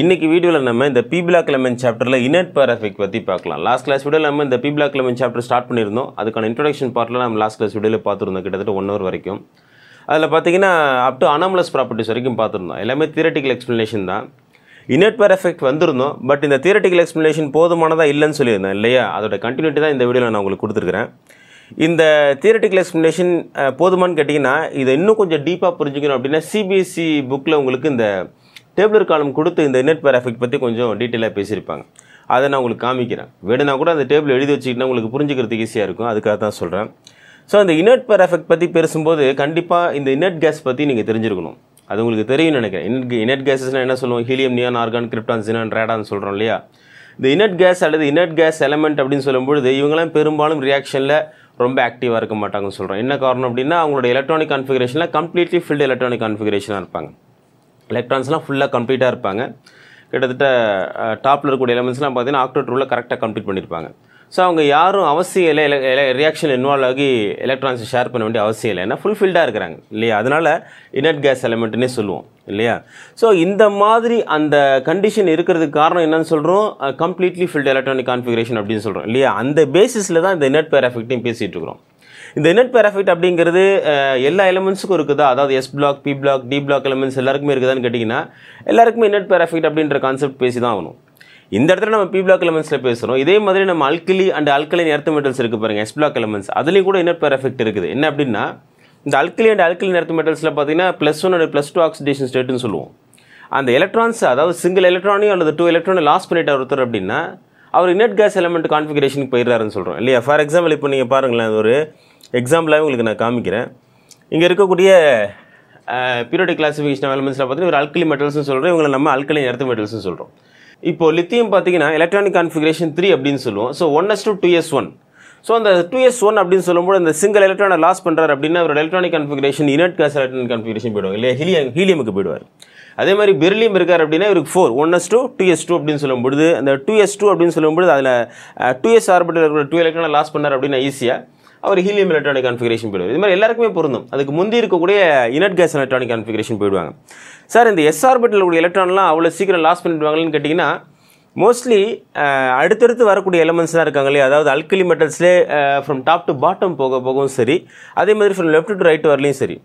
இன்றைக்கி வீடியோவில் நம்ம இந்த பி பிளாக் லெமன் சாப்டரில் இனட் பேராஃபிக் பற்றி பார்க்கலாம் லாஸ்ட் கிளாஸ் வீடியோ நம்ம இந்த P block element chapter start பண்ணியிருந்தோம் அதுக்கான இன்ட்ரோடக்ஷன் பார்ட்டில் நம்ம லாஸ்ட் கிளாஸ் வீடியோவில் பார்த்துருந்தோம் கிட்டத்தட்ட ஒன் ஹவர் வரைக்கும் அதில் பார்த்தீங்கன்னா அப் டு அனாமலஸ் ப்ராப்பர்ட்டிஸ் வரைக்கும் பார்த்துருந்தோம் எல்லாமே தியரட்டிக்கல் எக்ஸ்ப்ளனேஷன் தான் இனட் பேர் எஃபெக்ட் வந்திருந்தோம் பட் இந்த தியரட்டிக்கல் எக்ஸ்ப்ளனேஷன் போதுமானதாக இல்லைன்னு சொல்லியிருந்தேன் இல்லையா அதோட கண்டினியூட்டி தான் இந்த வீடியோவில் நான் உங்களுக்கு கொடுத்துருக்குறேன் இந்த தியரட்டிக்கல் எக்ஸ்ப்ளனேஷன் போதுமானு கேட்டிங்கன்னா இதை இன்னும் கொஞ்சம் டீப்பாக புரிஞ்சுக்கணும் அப்படின்னா சிபிஎஸ்சி புக்கில் e உங்களுக்கு இந்த டேபிளர் காலம் கொடுத்து இந்த நெட் எஃபெக்ட் பற்றி கொஞ்சம் டீட்டெயிலாக பேசியிருப்பாங்க அதை நான் உங்களுக்கு காமிக்கிறேன் வேணுனா கூட அந்த டேபிள் எழுதி வச்சுக்கிட்டா உங்களுக்கு புரிஞ்சுக்கிறதுக்கு ஈஸியாக இருக்கும் அதுக்காக தான் சொல்கிறேன் ஸோ அந்த இனர்ட் பேர் எஃபெக்ட் பற்றி பேசும்போது கண்டிப்பாக இந்த இனட் கேஸ் பற்றி நீங்கள் தெரிஞ்சிருக்கணும் அது உங்களுக்கு தெரியும்னு நினைக்கிறேன் இனட் இனட் கேஸஸ்னால் என்ன சொல்லுவோம் ஹீலியம் நியான் ஆர்கான் கிரிப்டான் ரேடான்னு சொல்கிறோம் இல்லையா இந்த இனட் கேஸ் அல்லது இனட் கேஸ் எலமெண்ட் அப்படின்னு சொல்லும்பொழுது இவங்களாம் பெரும்பாலும் ரியாக்ஷனில் ரொம்ப ஆக்டிவாக இருக்க மாட்டாங்கன்னு சொல்கிறோம் என்ன காரணம் அப்படின்னா அவங்களோட எலக்ட்ரானிக் கான்ஃபிகரேஷனில் கம்ப்ளீட்லி ஃபில்டு எலக்ட்ரானிக் கான்ஃபிகரேஷனாக இருப்பாங்க எலக்ட்ரான்ஸ்லாம் ஃபுல்லாக கம்ப்ளீட்டாக இருப்பாங்க கிட்டத்தட்ட டாப்பில் இருக்கக்கூடிய எலமெண்ட்ஸ்லாம் பார்த்தீங்கன்னா ஆக்டோட் ரூலில் கரெக்டாக கம்ப்ளீட் பண்ணியிருப்பாங்க ஸோ அவங்க யாரும் அவசியம் இல்லை ரியாக்ஷன் இன்வால்வ் ஆகி எலக்ட்ரான்ஸை ஷேர் பண்ண வேண்டிய அவசியம் இல்லை ஏன்னா ஃபுல்ஃபில்டாக இருக்கிறாங்க இல்லையா அதனால் இனட் கேஸ் எலிமெண்ட்னே சொல்லுவோம் இல்லையா ஸோ இந்த மாதிரி அந்த கண்டிஷன் இருக்கிறதுக்கு காரணம் என்னன்னு சொல்கிறோம் கம்ப்ளீட்லி ஃபில்டு எலக்ட்ரானிக் கான்ஃபிகரேஷன் அப்படின்னு சொல்கிறோம் இல்லையா அந்த பேசிஸில் தான் இந்த இனட் பேர் எஃபெக்ட்டையும் பேசிகிட்டு இருக்கிறோம் இந்த நெட் பெராஃபிட் அப்படிங்கிறது எல்லா எலமெண்ட்ஸுக்கும் இருக்குதா அதாவது S block P block D block elements எல்லாருக்குமே இருக்குதான்னு கேட்டிங்கன்னா எல்லாருக்குமே நெட் பெராஃபிட் அப்படின்ற கான்செப்ட் பேசி தான் ஆகணும் இந்த இடத்துல நம்ம பி பிளாக் எலமெண்ட்ஸில் பேசுகிறோம் இதே மாதிரி நம்ம alkali and alkaline earth metals இருக்குது பாருங்கள் எஸ் பிளாக் எலமெண்ட்ஸ் அதுலேயும் கூட இன்னர் பெராஃபிக்ட் இருக்குது என்ன அப்படின்னா இந்த அல்கலி அண்ட் அல்கலின் எர்த்து மெட்டல்ஸில் பார்த்தீங்கன்னா plus one and plus two oxidation ஸ்டேட்டுன்னு சொல்லுவோம் அந்த எலக்ட்ரான்ஸ் அதாவது சிங்கிள் எலக்ட்ரானையும் அல்லது டூ எலக்ட்ரானை லாஸ் பண்ணிட்டார் ஒருத்தர் அப்படின்னா அவர் இனட் கேஸ் எலமெண்ட் கான்ஃபிகரேஷனுக்கு போயிடுறாருன்னு சொல்கிறோம் இல்லையா ஃபார் எக்ஸாம்பிள் இப்போ நீங்கள் பாருங்களேன் ஒரு எக்ஸாம்பிளாகவே உங்களுக்கு நான் காமிக்கிறேன் இங்கே இருக்கக்கூடிய பீரியடிக் கிளாசிஃபிகேஷன் எலமெண்ட்ஸில் பார்த்தீங்கன்னா ஒரு அல்கலி மெட்டல்ஸ்னு சொல்கிறோம் இவங்களை நம்ம அல்கலி எர்த்து மெட்டல்ஸ்னு சொல்கிறோம் இப்போது லித்தியம் பார்த்தீங்கன்னா எலக்ட்ரானிக் கான்ஃபிகரேஷன் த்ரீ அப்படின்னு சொல்லுவோம் so one S two two S one so அந்த டூ எஸ் ஒன் அப்படின்னு சொல்லும்போது அந்த சிங்கிள் எலக்ட்ரானை லாஸ் பண்ணுறாரு அப்படின்னா அவர் electronic configuration inert gas electronic configuration போயிடுவாங்க இல்லையா ஹீலியம் ஹீலியமுக்கு போயிடுவார் அதே மாதிரி பெர்லியம் இருக்கார் அப்படின்னா இவருக்கு four one S two two S two அப்படின்னு சொல்லும்பொழுது அந்த டூ எஸ் டூ அப்படின்னு சொல்லும்போது அதில் டூ எஸ் ஆர்பிட்டர் இருக்கிற டூ எலக்ட்ரானை லாஸ் பண்ணார் அப்படின்னா ஈஸியாக அவர் ஹீலியம் எலக்ட்ரானிக் கான்ஃபிகரேஷன் போயிடுவார் இது மாதிரி எல்லாருக்குமே பொருந்தும் அதுக்கு முந்தி இருக்கக்கூடிய இனட் கேஸ் எலக்ட்ரானிக் கான்ஃபிகரேஷன் போயிடுவாங்க சார் இந்த எஸ் ஆர்பிட்டில் கூடிய எலக்ட்ரான்லாம் அவ்வளோ சீக்கிரம் லாஸ் பண்ணிடுவாங்கன்னு கேட்டிங்கன்னா மோஸ்ட்லி அடுத்தடுத்து வரக்கூடிய எலமெண்ட்ஸ்லாம் இருக்காங்க இல்லையா அதாவது அல்கலி மெட்டல்ஸ்லேயே ஃப்ரம் டாப் டு பாட்டம் போக போகவும் சரி அதே மாதிரி ஃப்ரம் லெஃப்ட் டு ரைட் வரலையும் சரி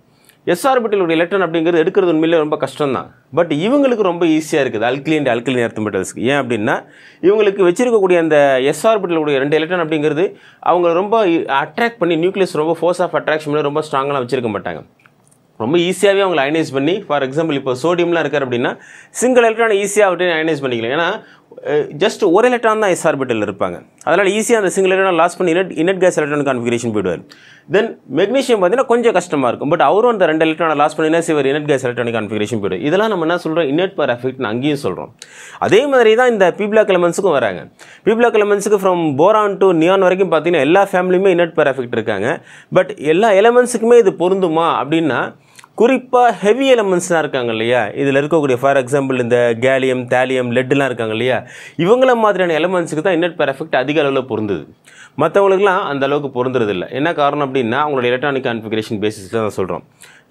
எஸ்ஆர்பிட்டிலுடைய எலக்ட்ரான் அப்படிங்கிறது எடுக்கிறது உண்மையிலே ரொம்ப கஷ்டம் தான் பட் இவங்களுக்கு ரொம்ப ஈஸியாக இருக்குது அல்கிலின் அல்கிலின் அர்த்தமெட்டல்ஸ்க்கு ஏன் அப்படின்னா இவங்களுக்கு வச்சிருக்கக்கூடிய அந்த எஸ்ஆர்பிட்டிலுடைய ரெண்டு எலக்ட்ரான் அப்படிங்கிறது அவங்க ரொம்ப அட்ராக்ட் பண்ணி நியூக்ளியஸ் ரொம்ப ஃபோர்ஸ் ஆஃப் அட்ராக்ஷன் ரொம்ப ஸ்ட்ராங்கெலாம் வச்சிருக்க மாட்டாங்க ரொம்ப ஈஸியாகவே அவங்களை அயனைஸ் பண்ணி ஃபார் எக்ஸாம்பிள் இப்போ சோடியம்லாம் இருக்கார் அப்படின்னா சிங்கிள் எலக்ட்ரான் ஈஸியாக அவர்கிட்ட அயனைஸ் பண்ணிக்கலாம் ஏன்னா ஜஸ்ட் ஒரு எலக்ட்ரான் தான் எஸ் ஆர்பிட்டில் இருப்பாங்க அதனால் ஈஸியாக அந்த சிங்கிள் எலக்ட்ரான் லாஸ் பண்ணி inert inert gas electron configuration போயிடுவார் தென் மெக்னீஷியம் பார்த்தீங்கன்னா கொஞ்சம் கஷ்டமாக இருக்கும் பட் அவரும் அந்த ரெண்டு எலக்ட்ரானை லாஸ் பண்ணினா சிவர் இனட் கேஸ் எலக்ட்ரானிக் கான்ஃபிகரேஷன் போயிடும் இதெல்லாம் நம்ம என்ன சொல்கிறோம் இன்னட் பர் எஃபெக்ட்னு அங்கேயும் சொல்கிறோம் அதே மாதிரி தான் இந்த பீப்ளா கிளமன்ஸுக்கும் வராங்க பீப்ளா கிளமன்ஸுக்கு ஃப்ரம் போரான் டு நியான் வரைக்கும் பார்த்தீங்கன்னா எல்லா ஃபேமிலியுமே இன்னட் பர் எஃபெக்ட் இருக்காங்க பட் எல்லா எலமெண்ட்ஸுக்குமே இது பொருந்துமா அப்படின்னா குறிப்பாக ஹெவி எலமெண்ட்ஸ்லாம் இருக்காங்க இல்லையா இதில் இருக்கக்கூடிய ஃபார் எக்ஸாம்பிள் இந்த கேலியம் தேலியம் லெட்டுலாம் இருக்காங்க இல்லையா இவங்கள மாதிரியான எலமெண்ட்ஸுக்கு தான் இன்னட் பெர்ஃபெக்ட் அதிக அளவில் பொருந்தது மற்றவங்களுக்குலாம் அந்த அளவுக்கு இல்லை என்ன காரணம் அப்படின்னா அவங்களோட எலக்ட்ரானிக் கான்ஃபிகரேஷன் பேசிஸில் தான் சொல்கிறோம்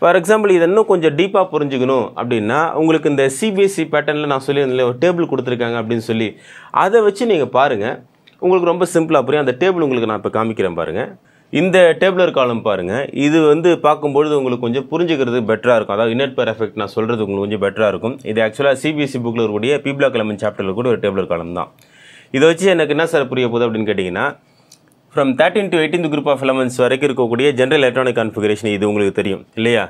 ஃபார் எக்ஸாம்பிள் இது இன்னும் கொஞ்சம் டீப்பாக புரிஞ்சுக்கணும் அப்படின்னா உங்களுக்கு இந்த சிபிஎஸ்சி பேட்டர்னில் நான் சொல்லியிருந்தேன் ஒரு டேபிள் கொடுத்துருக்காங்க அப்படின்னு சொல்லி அதை வச்சு நீங்கள் பாருங்கள் உங்களுக்கு ரொம்ப சிம்பிளாக புரியும் அந்த டேபிள் உங்களுக்கு நான் இப்போ காமிக்கிறேன் பாருங்கள் இந்த டேபிளர் காலம் பாருங்கள் இது வந்து பார்க்கும்பொழுது உங்களுக்கு கொஞ்சம் புரிஞ்சுக்கிறது பெட்டராக இருக்கும் அதாவது இன்னட் பேர் எஃபெக்ட் நான் சொல்கிறது உங்களுக்கு கொஞ்சம் பெட்டராக இருக்கும் இது ஆக்சுவலாக சிபிஎஸ்சி புக்கில் இருக்கக்கூடிய பீப்ளா கிளம்பன் சாப்டரில் கூட ஒரு டேபிளர் காலம் தான் இதை வச்சு எனக்கு என்ன சார் புரிய போகுது அப்படின்னு கேட்டிங்கன்னா from thirteen to eighteen group of elements வரைக்கும் இருக்கக்கூடிய ஜென்ரல் எலக்ட்ரானிக் கான்ஃபிகரேஷன் இது உங்களுக்கு தெரியும் இல்லையா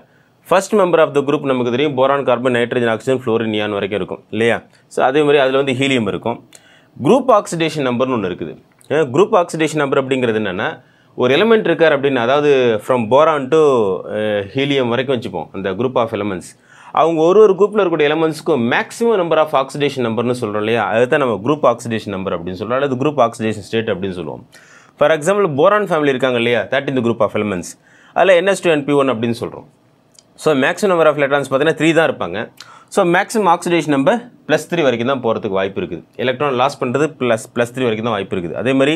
first member of the group நமக்கு தெரியும் boron carbon nitrogen oxygen fluorine வரைக்கும் இருக்கும் இல்லையா ஸோ அதே மாதிரி அதில் வந்து ஹீலியம் இருக்கும் குரூப் ஆக்சிடேஷன் நம்பர்னு ஒன்று இருக்குது குரூப் ஆக்சிடேஷன் நம்பர் அப்படிங்கிறது என்னென்னா ஒரு எலமெண்ட் இருக்கார் அப்படின்னு அதாவது ஃப்ரம் போரான் டு ஹீலியம் வரைக்கும் வச்சுப்போம் அந்த குரூப் ஆஃப் எலிமெண்ட்ஸ் அவங்க ஒரு ஒரு குரூப்பில் இருக்கக்கூடிய எலமெண்ட்ஸ்க்கும் மேக்ஸிமம் நம்பர் ஆஃப் ஆக்சிடேஷன் நம்பர்னு சொல்கிறோம் இல்லையா அதுதான் நம்ம குரூப் ஆக்சிடேஷன் நம்பர் அப்படின்னு சொல்கிறோம் அல்லது குரூப் ஆக்சிடேஷன் ஸ்டேட் அப்படின்னு சொல்லுவோம் ஃபார் எக்ஸாம்பிள் போரான் ஃபேமிலி இருக்காங்க இல்லையா தேர்ட் இந்த குரூப் ஆஃப் எலமெண்ட்ஸ் அதில் என்எஸ் டூ பி ஒன் அப்படின்னு சொல்கிறோம் so maximum number of electrons பார்த்தீங்கன்னா த்ரீ தான் இருப்பாங்க ஸோ மேக்ஸிமம் ஆக்சிடேஷன் நம்ம ப்ளஸ் த்ரீ வரைக்கும் தான் போகிறதுக்கு வாய்ப்பு இருக்குது எலக்ட்ரான் லாஸ் பண்ணுறது ப்ளஸ் ப்ளஸ் த்ரீ வரைக்கும் தான் வாய்ப்பு இருக்குது அதே மாதிரி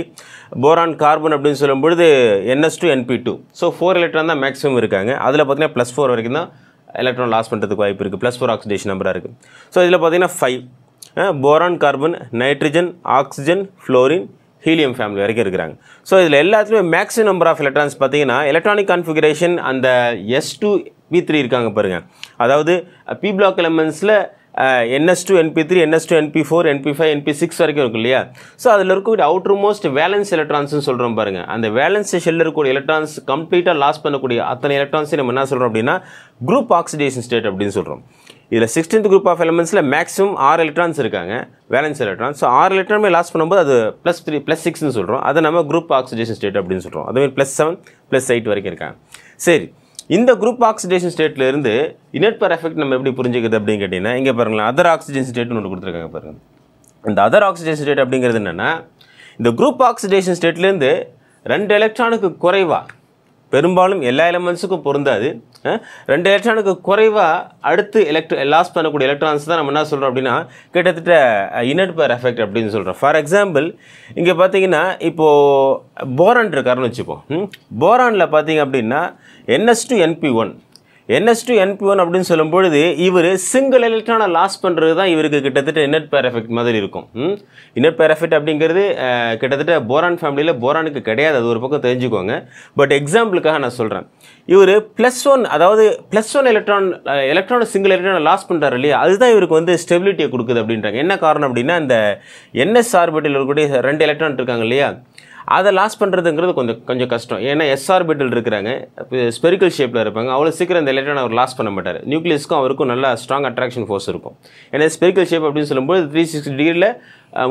போரான் கார்பன் அப்படின்னு சொல்லும்பொழுது n s two n p two so four electron தான் மேக்ஸிமம் இருக்காங்க அதில் பார்த்திங்கன்னா ப்ளஸ் ஃபோர் வரைக்கும் தான் எலக்ட்ரான் லாஸ் பண்ணுறதுக்கு வாய்ப்பு இருக்குது ப்ளஸ் ஃபோர் ஆக்சிடேஷன் நம்பராக இருக்குது ஸோ இதில் பார்த்திங்கன்னா five boron carbon nitrogen oxygen fluorine helium family வரைக்கும் இருக்கிறாங்க ஸோ இதில் எல்லாத்துலேயுமே மேக்ஸிமம் நம்பர் ஆஃப் எலக்ட்ரான்ஸ் பார்த்தீங்கன்னா எலக்ட்ரானிக் கான்ஃபிகரேஷன் அந்த எஸ் டூ பி த்ரீ இருக்காங்க பாருங்கள் அதாவது பி பிளாக் எலமெண்ட்ஸில் n s two n p three n s two n p four n p five n p six வரைக்கும் இருக்கும் இல்லையா ஸோ அதில் இருக்கக்கூடிய அவுட்ரு மோஸ்ட் வேலன்ஸ் எலக்ட்ரான்ஸ்னு சொல்கிறோம் பாருங்கள் அந்த வேலன்ஸ் ஷெல்லில் இருக்கக்கூடிய எலக்ட்ரான்ஸ் கம்ப்ளீட்டாக லாஸ் பண்ணக்கூடிய அத்தனை எலக்ட்ரான்ஸையும் நம்ம என்ன சொல்கிறோம் அப்படின்னா குரூப் ஆக்சிடேஷன் ஸ்டேட் அப்படின்னு சொல்கிறோம் இதில் சிக்ஸ்டீன்த் குரூப் ஆஃப் எலமெண்ட்ஸில் மேக்ஸிமம் ஆறு எலக்ட்ரான்ஸ் இருக்காங்க வேலன்ஸ் எலக்ட்ரான் ஸோ ஆறு எலக்ட்ரானுமே லாஸ் பண்ணும்போது அது ப்ளஸ் த்ரீ ப்ளஸ் சிக்ஸ்னு சொல்கிறோம் அதை நம்ம குரூப் ஆக்சிடேஷன் ஸ்டேட் அப்படின்னு சொல்கிறோம் அதுமாதிரி ப்ளஸ் செவன் ப்ளஸ் எயிட் வரைக்கும் இருக்காங்க சரி இந்த குரூப் ஆக்சிடேஷன் ஸ்டேட்லேருந்து இருந்து இனட்பர் எஃபெக்ட் நம்ம எப்படி புரிஞ்சுக்கிறது அப்படின்னு கேட்டிங்கன்னா இங்கே பாருங்களேன் அதர் ஆக்சிஜன் ஸ்டேட்னு ஒன்று கொடுத்துருக்காங்க பாருங்கள் இந்த அதர் ஆக்சிஜன் ஸ்டேட் அப்படிங்கிறது என்னென்னா இந்த குரூப் ஆக்சிடேஷன் ஸ்டேட்லேருந்து ரெண்டு எலக்ட்ரானுக்கு குறைவாக பெரும்பாலும் எல்லா எலமெண்ட்ஸுக்கும் பொருந்தாது ரெண்டு எலக்ட்ரானுக்கு குறைவாக அடுத்து எலக்ட்ரோ லாஸ் பண்ணக்கூடிய எலக்ட்ரான்ஸ் தான் நம்ம என்ன சொல்கிறோம் அப்படின்னா கிட்டத்தட்ட இனட்பர் எஃபெக்ட் அப்படின்னு சொல்கிறோம் ஃபார் எக்ஸாம்பிள் இங்கே பார்த்தீங்கன்னா இப்போது போரான் இருக்காருன்னு வச்சுப்போம் போரானில் பார்த்தீங்க அப்படின்னா n s two n p one n s two n p one அப்படின்னு சொல்லும்பொழுது இவர் சிங்கிள் எலக்ட்ரானை லாஸ் பண்ணுறது தான் இவருக்கு கிட்டத்தட்ட இன்னர் பேர் எஃபெக்ட் மாதிரி இருக்கும் இன்னட் பேர் எஃபெக்ட் அப்படிங்கிறது கிட்டத்தட்ட போரான் ஃபேமிலியில் போரானுக்கு கிடையாது அது ஒரு பக்கம் தெரிஞ்சுக்கோங்க பட் எக்ஸாம்பிளுக்காக நான் சொல்கிறேன் இவர் ப்ளஸ் ஒன் அதாவது plus one electron electron single எலக்ட்ரானை லாஸ் பண்ணுறாரு இல்லையா அதுதான் இவருக்கு வந்து ஸ்டெபிலிட்டியை கொடுக்குது அப்படின்றாங்க என்ன காரணம் அப்படின்னா இந்த என்எஸ் ஆர்பிட்டில் இருக்கக்கூடிய ரெண்டு எலக்ட்ரான் இருக்காங்க இல்லையா அதை லாஸ் பண்ணுறதுங்கிறது கொஞ்சம் கொஞ்சம் கஷ்டம் ஏன்னா பிட்டில் இருக்கிறாங்க ஸ்பெரிக்கல் ஷேப்பில் இருப்பாங்க அவ்வளோ சீக்கிரம் இந்த எலக்ட்ரான் அவர் லாஸ் பண்ண மாட்டார் நியூக்ளியஸ்க்கும் அவருக்கும் நல்லா ஸ்ட்ராங் அட்ராக்ஷன் ஃபோர்ஸ் இருக்கும் ஏன்னா ஸ்பெரிக்கல் ஷேப் அப்படின்னு சொல்லும்போது த்ரீ சிக்ஸ்டி டிகிரியில்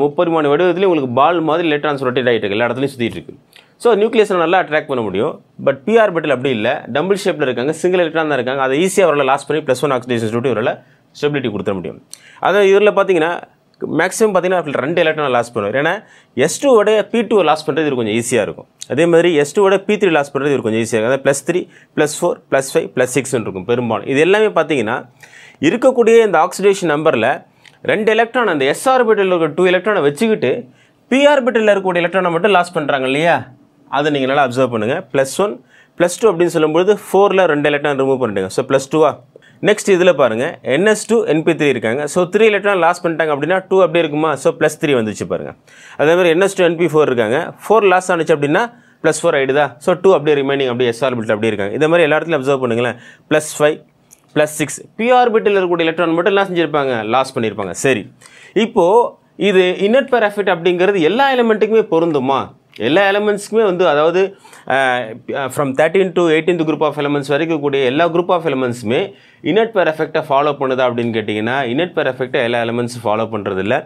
முப்பது மணி வடிவத்துலேயும் உங்களுக்கு பால் மாதிரி எலக்ட்ரான்ஸ் ரொட்டேட் ஆகிட்டு இருக்குது எல்லா இடத்துலையும் சுற்றிட்டு இருக்கு ஸோ நியூக்ளியஸை நல்லா அட்ராக்ட் பண்ண முடியும் பட் பிஆர் பட்டில் அப்படி இல்லை டபுள் ஷேப்பில் இருக்காங்க சிங்கிள் எலக்ட்ரான் தான் இருக்காங்க அதை ஈஸியாக அவரால் லாஸ் பண்ணி ப்ளஸ் ஒன் ஆக்சிடேஷன் சொல்லிட்டு இவரால் ஸ்டெபிலிட்டி கொடுத்துட முடியும் அதை இதில் பார்த்தீங்கன்னா மேக்ஸிமம் பார்த்தீங்கன்னா ரெண்டு எலக்ட்ரான் லாஸ் பண்ணுவார் ஏன்னா எஸ் டூவோட பி டூ லாஸ் பண்ணுறது இது கொஞ்சம் ஈஸியாக இருக்கும் அதே மாதிரி எஸ் டூவோட பி த்ரீ லாஸ் பண்ணுறது இது கொஞ்சம் ஈஸியாக இருக்கும் அதாவது plus three plus four plus five plus சிக்ஸ்னு இருக்கும் பெரும்பாலும் இது எல்லாமே பார்த்தீங்கன்னா இருக்கக்கூடிய இந்த ஆக்சிடேஷன் நம்பரில் ரெண்டு எலக்ட்ரான் அந்த எஸ் ஆர்பிட்டில் இருக்க டூ எலக்ட்ரானை வச்சுக்கிட்டு பி ஆர்பிட்டில் இருக்கக்கூடிய எலக்ட்ரானை மட்டும் லாஸ் பண்ணுறாங்க இல்லையா அதை நீங்கள் நல்லா அப்சர்வ் பண்ணுங்கள் ப்ளஸ் ஒன் ப்ளஸ் டூ அப்படின்னு சொல்லும்போது ஃபோரில் ரெண்டு எலக்ட்ரான் ரிமூவ் பண்ணிட்டுங்க ஸோ ப்ளஸ் டூவா நெக்ஸ்ட் இதில் பாருங்கள் என்எஸ் டூ என்பி த்ரீ இருக்காங்க ஸோ த்ரீ லெட்டர்லாம் லாஸ் பண்ணிட்டாங்க அப்படின்னா டூ அப்படியே இருக்குமா ஸோ ப்ளஸ் த்ரீ வந்துச்சு பாருங்கள் அதேமாதிரி என்எஸ் டூ என்பி ஃபோர் இருக்காங்க ஃபோர் லாஸ் ஆனிச்சு அப்படின்னா ப்ளஸ் ஃபோர் ஆகிடுதா ஸோ டூ அப்படியே ரிமைனிங் அப்படியே எஸ் ஆர்பிட்டில் அப்படி இருக்காங்க இதே மாதிரி எல்லா இடத்துலையும் அப்சர்வ் பண்ணுங்களேன் plus five plus six P ஆர்பிட்டில் இருக்கக்கூடிய எலக்ட்ரான் மட்டும் லாஸ் செஞ்சுருப்பாங்க லாஸ் பண்ணியிருப்பாங்க சரி இப்போது இது இன்னட் எஃபெக்ட் அப்படிங்கிறது எல்லா எலிமெண்ட்டுக்குமே பொருந்துமா எல்லா எலமெண்ட்ஸுக்குமே வந்து அதாவது from thirteen to eighteenth group of elements வரைக்கும் கூடிய எல்லா குரூப் ஆஃப் எலமெண்ட்ஸுமே இனட் பெர் எஃபெக்டை ஃபாலோ பண்ணுதா அப்படின்னு கேட்டிங்கன்னா இனட் பெர் எஃபெக்டை எல்லா எலமெண்ட்ஸும் ஃபாலோ பண்ணுறதில்ல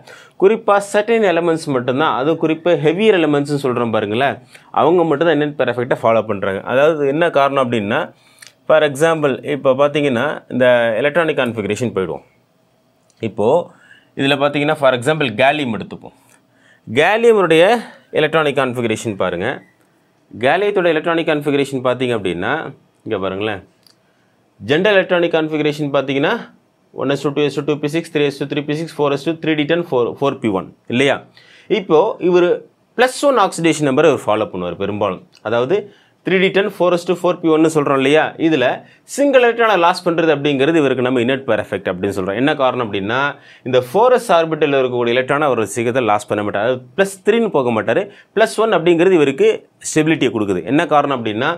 குறிப்பாக சர்டன் எலமெண்ட்ஸ் மட்டும்தான் அதுவும் குறிப்பாக ஹெவியர் எலமெண்ட்ஸ்னு சொல்கிறோம் பாருங்களேன் அவங்க மட்டும்தான் இனட் பெர் எஃபெக்டை ஃபாலோ பண்ணுறாங்க அதாவது என்ன காரணம் அப்படின்னா ஃபார் எக்ஸாம்பிள் இப்போ பார்த்தீங்கன்னா இந்த எலக்ட்ரானிக் கான்ஃபிகரேஷன் போயிடுவோம் இப்போது இதில் பார்த்தீங்கன்னா ஃபார் எக்ஸாம்பிள் கேலியம் எடுத்துப்போம் கேலியமுடைய எலக்ட்ரானிக் கான்ஃபிகரேஷன் பாருங்கள் கேலியத்தோட எலக்ட்ரானிக் கான்ஃபிகரேஷன் பார்த்திங்க அப்படின்னா இங்கே பாருங்களேன் ஜென்ரல் எலக்ட்ரானிக் கான்ஃபிகரேஷன் பார்த்தீங்கன்னா one S two two S two P six three S two three P six four S two three D ten four four P one இல்லையா இப்போது இவர் plus one oxidation நம்பரை இவர் ஃபாலோ பண்ணுவார் பெரும்பாலும் அதாவது three D ten four S two four P ஒன்னு சொல்கிறோம் இல்லையா இதில் சிங்கிள் எலக்ட்ரானை லாஸ் பண்ணுறது அப்படிங்கிறது இவருக்கு நம்ம இனட் பெர் எஃபெக்ட் அப்படின்னு சொல்கிறோம் என்ன காரணம் அப்படின்னா இந்த ஃபோர் எஸ் ஆர்பிட்டில் இருக்கக்கூடிய எலக்ட்ரானை அவர் சீக்கிரத்தை லாஸ் பண்ண மாட்டார் அது ப்ளஸ் த்ரீன்னு போக மாட்டார் ப்ளஸ் ஒன் அப்படிங்கிறது இவருக்கு ஸ்டெபிலிட்டியை கொடுக்குது என்ன காரணம் அப்படின்னா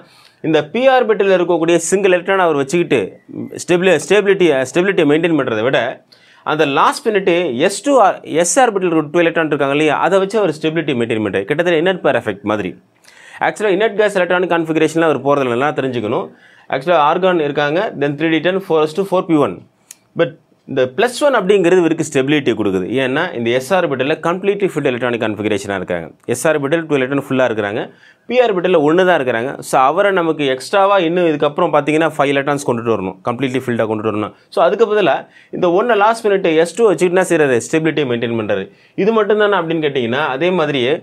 இந்த பி ஆர்பிட்டில் இருக்கக்கூடிய சிங்கிள் எலக்ட்ரான் அவர் வச்சுக்கிட்டு ஸ்டெபிலி ஸ்டெபிலிட்டி ஸ்டெபிலிட்டியை மெயின்டைன் பண்ணுறதை விட அந்த லாஸ்ட் பண்ணிட்டு எஸ் டூ ஆர் எஸ் ஆர்பிட்டில் டூ எலக்ட்ரான் இருக்காங்க இல்லையா அதை வச்சு அவர் ஸ்டெபிலிட்டி மெயின்டைன் பண்ணுறாரு கிட்டத்தட்ட இன்னர் பேர் எஃபெக்ட் மாதிரி ஆக்சுவலாக இனட் கேஸ் எலக்ட்ரானிக் கான்ஃபிகரேஷனில் அவர் போகிறதில்ல நல்லா தெரிஞ்சுக்கணும் ஆக்சுவலாக ஆர்கான் இருக்காங்க then three D ten four two four P one but இந்த ப்ளஸ் ஒன் அப்படிங்கிறது இவருக்கு ஸ்டெபிலிட்டி கொடுக்குது ஏன்னா இந்த எஸ்ஆர் பிட்டில் கம்ப்ளீட்லி ஃபிட் எலக்ட்ரானிக் கான்ஃபிகரேஷனாக இருக்காங்க எஸ்ஆர் பிட்டில் டூ எலக்ட்ரான் ஃபுல்லாக இருக்கிறாங்க பிஆர் பிட்டில் ஒன்று தான் இருக்கிறாங்க ஸோ அவரை நமக்கு எக்ஸ்ட்ராவாக இன்னும் இதுக்கப்புறம் பார்த்தீங்கன்னா ஃபைவ் எலக்ட்ரான்ஸ் கொண்டுட்டு வரணும் கம்ப்ளீட்லி ஃபில்டாக கொண்டுட்டு வரணும் ஸோ அதுக்கு பதிலாக இந்த ஒன்று லாஸ்ட் மினிட் எஸ் டூ வச்சுக்கிட்டு என்ன செய்கிறது ஸ்டெபிலிட்டியை மெயின்டைன் பண்ணுறது இது மட்டும் தானே அப்படின்னு கேட்டிங்கன்னா அதே மாதிரியே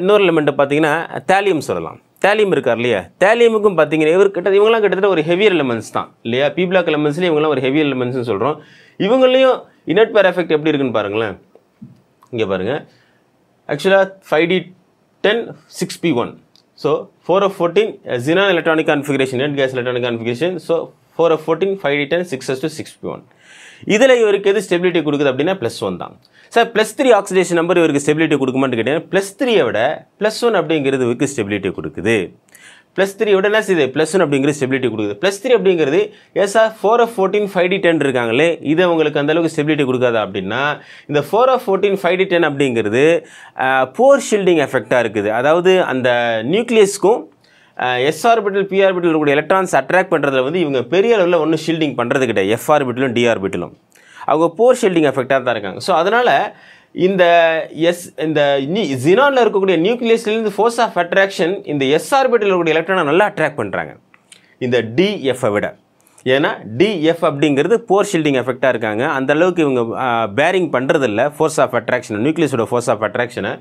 இன்னொரு எலிமெண்ட் பார்த்தீங்கன்னா தேலியம் சொல்லலாம் தேலியம் இருக்கார் இல்லையா தேலியமுக்கும் பார்த்தீங்கன்னா இவர் கிட்ட இவங்களாம் கிட்டத்தட்ட ஒரு ஹெவியர் எலிமெண்ட்ஸ் தான் இல்லையா பீப்ளாக் பிளாக் எலிமெண்ட்ஸ்லேயும் இவங்களாம் ஒரு ஹெவியர் எலிமெண்ட்ஸ்னு சொல்கிறோம் இவங்களையும் இனட் பேர் எஃபெக்ட் எப்படி இருக்குன்னு பாருங்களேன் இங்கே பாருங்கள் ஆக்சுவலாக five D ten six B one so four of fourteen xenon electronic configuration inert gas electronic configuration so four of fourteen five D ten six S two six B one இதில் இவருக்கு எது stability கொடுக்குது அப்படின்னா plus one தான் sir plus three oxidation number இவருக்கு stability கொடுக்குமான்னு கேட்டீங்கன்னா ப்ளஸ் த்ரீயை விட ப்ளஸ் ஒன் அப்படிங்கிறது இவருக்கு ஸ்டெபிலிட்டி கொடுக்குது ப்ளஸ் த்ரீ விட என்ன செய்யுது ப்ளஸ் ஒன் அப்படிங்கிறது ஸ்டெபிலிட்டி கொடுக்குது ப்ளஸ் த்ரீ அப்படிங்கிறது S or four of fourteen five D ten இருக்காங்களே இது அவங்களுக்கு அந்தளவுக்கு ஸ்டெபிலிட்டி கொடுக்காதா அப்படின்னா இந்த four of fourteen five D ten அப்படிங்கிறது போர் ஷீல்டிங் எஃபெக்டாக இருக்குது அதாவது அந்த நியூக்ளியஸ்க்கும் எஸ் ஆர்பிட்டல் பி ஆர்பிட்டல் இருக்கக்கூடிய எலக்ட்ரான்ஸ் அட்ராக்ட் பண்ணுறதுல வந்து இவங்க பெரிய அளவில் ஒன்றும் ஷீல்டிங் பண்ணுறது கிடையாது எஃப் ஆர்பிட்டலும் டி ஆர்பிட்டலும் அவங்க போர் ஷெல்டிங் எஃபெக்டாக தான் இருக்காங்க ஸோ அதனால் இந்த எஸ் இந்த ஜினானில் இருக்கக்கூடிய நியூக்ளியஸ்லேருந்து ஃபோர்ஸ் ஆஃப் அட்ராக்ஷன் இந்த எஸ் ஆர்பிட்டில் இருக்கக்கூடிய எலக்ட்ரானை நல்லா அட்ராக்ட் பண்ணுறாங்க இந்த டிஎஃப்ஐ விட ஏன்னா டிஎஃப் அப்படிங்கிறது போர் ஷீல்டிங் எஃபெக்டாக இருக்காங்க அந்த அளவுக்கு இவங்க பேரிங் பண்ணுறதில்ல ஃபோர்ஸ் ஆஃப் அட்ராக்ஷன் நியூக்ளியஸோட ஃபோர்ஸ் ஆஃப் அட்ராக்ஷனை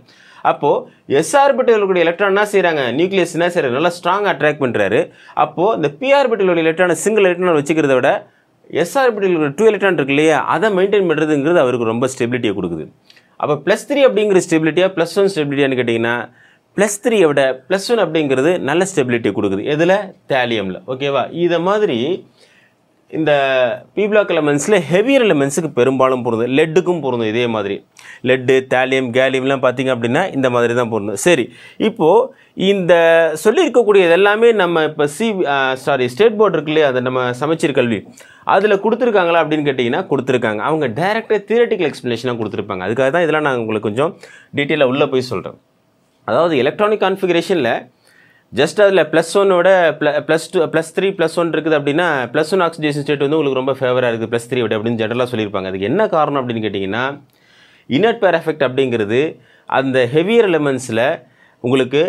அப்போது எஸ்ஆர்பிட்டில் கூட எலக்ட்ரான் என்ன செய்கிறாங்க நியூக்ளியஸ் என்ன நல்லா ஸ்ட்ராங்காக அட்ராக்ட் பண்ணுறாரு அப்போது இந்த பிஆர்பிட்டில் உள்ள எலக்ட்ரானை சிங்கிள் எலக்ட்ரான் வச்சுக்கிறத விட எஸ்ஆர்பிடியில் டூ எலக்ட்ரான் இருக்கு இல்லையா அதை மெயின்டைன் பண்ணுறதுங்கிறது அவருக்கு ரொம்ப ஸ்டெபிலிட்டியை கொடுக்குது அப்போ ப்ளஸ் த்ரீ அப்படிங்கிற ஸ்டெபிலிட்டியாக ப்ளஸ் ஒன் ஸ்டெபிலிட்டியான்னு கேட்டிங்கன்னா ப்ளஸ் த்ரீயை விட ப்ளஸ் ஒன் அப்படிங்கிறது நல்ல ஸ்டெபிலிட்டி கொடுக்குது எதில் தேலியமில் ஓகேவா இதை மாதிரி இந்த பி பிளாக் எலமெண்ட்ஸில் ஹெவியர் எலமெண்ட்ஸுக்கு பெரும்பாலும் பொருந்தும் லெட்டுக்கும் பொருந்தும் இதே மாதிரி லெட்டு தேலியம் கேலியம்லாம் பார்த்திங்க அப்படின்னா இந்த மாதிரி தான் பொருந்தும் சரி இப்போது இந்த சொல்லியிருக்கக்கூடிய இதெல்லாமே நம்ம இப்போ சி சாரி ஸ்டேட் போர்டு இருக்குல்லையே அதை நம்ம சமைச்சீர் கல்வி அதில் கொடுத்துருக்காங்களா அப்படின்னு கேட்டிங்கன்னா கொடுத்துருக்காங்க அவங்க டைரெக்டாக தியரட்டிக்கல் எக்ஸ்ப்ளனேஷனாக கொடுத்துருப்பாங்க அதுக்காக தான் இதெல்லாம் நான் உங்களுக்கு கொஞ்சம் டீட்டெயிலாக உள்ளே போய் சொல்கிறோம் அதாவது எலக்ட்ரானிக் கான்ஃபிகரேஷனில் ஜஸ்ட் அதில் ப்ளஸ் ஒன்னோட ப்ள plus two plus three plus one இருக்குது அப்படின்னா ப்ளஸ் ஒன் ஆக்சிஜேஷன் ஸ்டேட் வந்து உங்களுக்கு ரொம்ப ஃபேவராக இருக்குது ப்ளஸ் த்ரீ விட அப்படின்னு ஜென்ரலாக சொல்லியிருப்பாங்க அதுக்கு என்ன காரணம் அப்படின்னு கேட்டிங்கன்னா இன்னட் பேர் எஃபெக்ட் அப்படிங்கிறது அந்த ஹெவியர் எலிமெண்ட்ஸில் உங்களுக்கு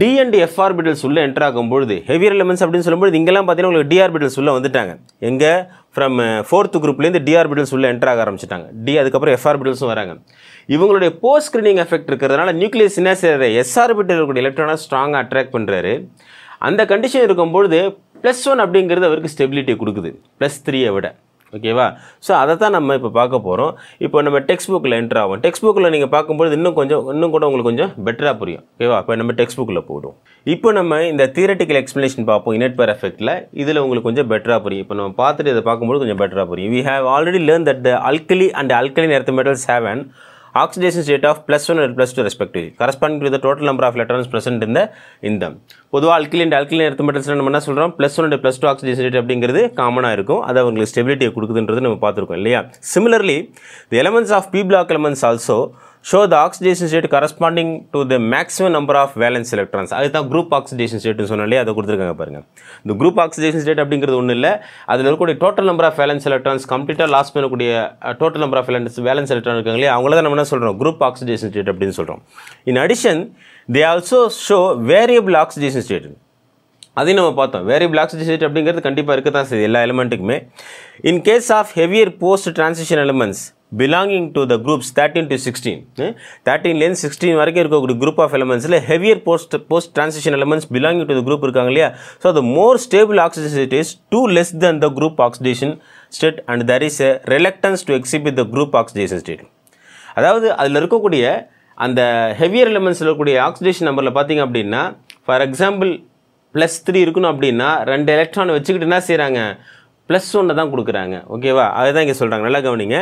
டி அண்ட் எஃப்ஆர் பிடல்ஸ் உள்ளே என்டர் ஆகும்பொழுது ஹெவியர் எலிமெண்ட்ஸ் அப்படின்னு சொல்லும்போது இங்கெல்லாம் பார்த்தீங்கன்னா உங்களுக்கு டிஆர்பிடல்ஸ் உள்ளே வந்துட்டாங்க எங்கே ஃப்ரம் ஃபோர்த்து குரூப்லேருந்து டிஆர்பிடல்ஸ் பிடல்ஸ் உள்ளே என்டர் ஆக ஆரம்பிச்சிட்டாங்க டி அதுக்கப்புறம் எஃப்ஆர்பிடல்ஸும் வராங்க இவங்களுடைய போஸ்ட் ஸ்க்ரீனிங் எஃபெக்ட் இருக்கிறதுனால நியூக்ளியஸ் என்ன செய்யறது எஸ்ஆர்பிட்டு இருக்கக்கூடிய எலக்ட்ரானாக ஸ்ட்ராங்காக அட்ராக்ட் பண்ணுறாரு அந்த கண்டிஷன் இருக்கும்பொழுது ப்ளஸ் ஒன் அப்படிங்கிறது அவருக்கு ஸ்டெபிலிட்டி கொடுக்குது ப்ளஸ் த்ரீயை விட ஓகேவா ஸோ அதை தான் நம்ம இப்போ பார்க்க போகிறோம் இப்போ நம்ம டெக்ஸ்ட் புக்கில் என்ட்ரு ஆகும் டெக்ஸ்ட் புக்கில் நீங்கள் பார்க்கும்போது இன்னும் கொஞ்சம் இன்னும் கூட உங்களுக்கு கொஞ்சம் பெட்டராக புரியும் ஓகேவா இப்போ நம்ம டெக்ஸ்ட் புக்கில் போடுவோம் இப்போ நம்ம இந்த தியரட்டிக்கல் எக்ஸ்ப்ளனேஷன் பார்ப்போம் இனட் பேர் எஃபெக்ட்டில் இதில் உங்களுக்கு கொஞ்சம் பெட்டராக புரியும் இப்போ நம்ம பார்த்துட்டு இதை பார்க்கும்போது கொஞ்சம் பெட்டராக புரியும் we have already learn that the alkali and alkali earth metal seven oxidation state of plus one and plus 2 respectively. Corresponding to the total number of electrons present in the in them. எடுத்து metals நம்ம என்ன சொல்கிறோம் plus one and plus two oxygen state அப்படிங்கிறது காமனாக இருக்கும் அது அவங்களுக்கு ஸ்டெபிலிட்டியை கொடுக்குதுன்றது நம்ம பார்த்துருக்கோம் இல்லையா similarly the elements of P block elements also show the oxidation state corresponding to the maximum number of valence electrons அதுதான் குரூப் ஆக்சிடேஷன் ஸ்டேட்னு சொன்னாலே அதை கொடுத்துருக்காங்க பாருங்க இந்த குரூப் ஆக்சிடேஷன் ஸ்டேட் அப்படிங்கிறது ஒன்றும் இல்லை அதில் இருக்கக்கூடிய total number of valence electrons கம்ப்ளீட்டாக லாஸ் பண்ணக்கூடிய total number of valence valence electron இல்லையா அவங்கள தான் நம்ம என்ன சொல்கிறோம் குரூப் ஆக்சிடேஷன் ஸ்டேட் அப்படின்னு சொல்கிறோம் in addition they also show variable oxidation state அதையும் நம்ம பார்த்தோம் வேரியபிள் ஆக்சிஜன் ஸ்டேட் அப்படிங்கிறது கண்டிப்பாக இருக்க தான் செய்யுது எல்லா எலிமெண்ட்டுக்குமே in case of heavier post transition elements belonging to the groups thirteen to sixteen தேர்ட்டின்லேருந்து சிக்ஸ்டீன் வரைக்கும் இருக்கக்கூடிய குரூப் ஆஃப் எலமெண்ட்ஸில் heavier post post transition elements belonging to the group இருக்காங்க இல்லையா so the more stable oxygen is two less than the group oxidation state and there is a reluctance to exhibit the group oxidation state அதாவது அதில் இருக்கக்கூடிய அந்த heavier எலமெண்ட்ஸில் இருக்கக்கூடிய oxidation நம்பரில் பார்த்தீங்க அப்படின்னா ஃபார் எக்ஸாம்பிள் ப்ளஸ் த்ரீ இருக்கணும் அப்படின்னா ரெண்டு எலக்ட்ரான் வச்சுக்கிட்டு என்ன செய்கிறாங்க ப்ளஸ் ஒன்று தான் கொடுக்குறாங்க ஓகேவா அதை தான் இங்கே சொல்கிறாங்க நல்லா கவனிங்க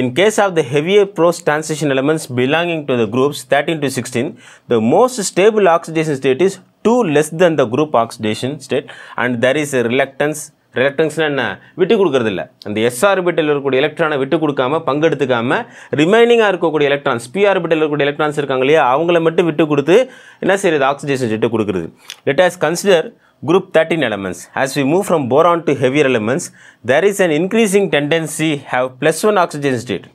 in case of the heavier ப்ரோஸ் transition elements belonging to the groups thirteen to sixteen the most stable oxidation state is two less than the group oxidation state and there is a reluctance ரிலக்டன்ஸ்னால் என்ன விட்டு கொடுக்கறது இல்லை அந்த S ஆர்பிட்டில் இருக்கக்கூடிய எலக்ட்ரானை விட்டு கொடுக்காம பங்கெடுத்துக்காமல் ரிமைனிங்காக இருக்கக்கூடிய எலக்ட்ரான்ஸ் பி ஆர்பிட்டில் இருக்கக்கூடிய எலக்ட்ரான்ஸ் இருக்காங்க இல்லையா அவங்கள மட்டும் விட்டு கொடுத்து என்ன செய்யுது ஆக்சிஜன் செட்டு கொடுக்குறது let us consider group 13 elements as we move from boron to heavier elements there is an increasing tendency have plus one oxygen state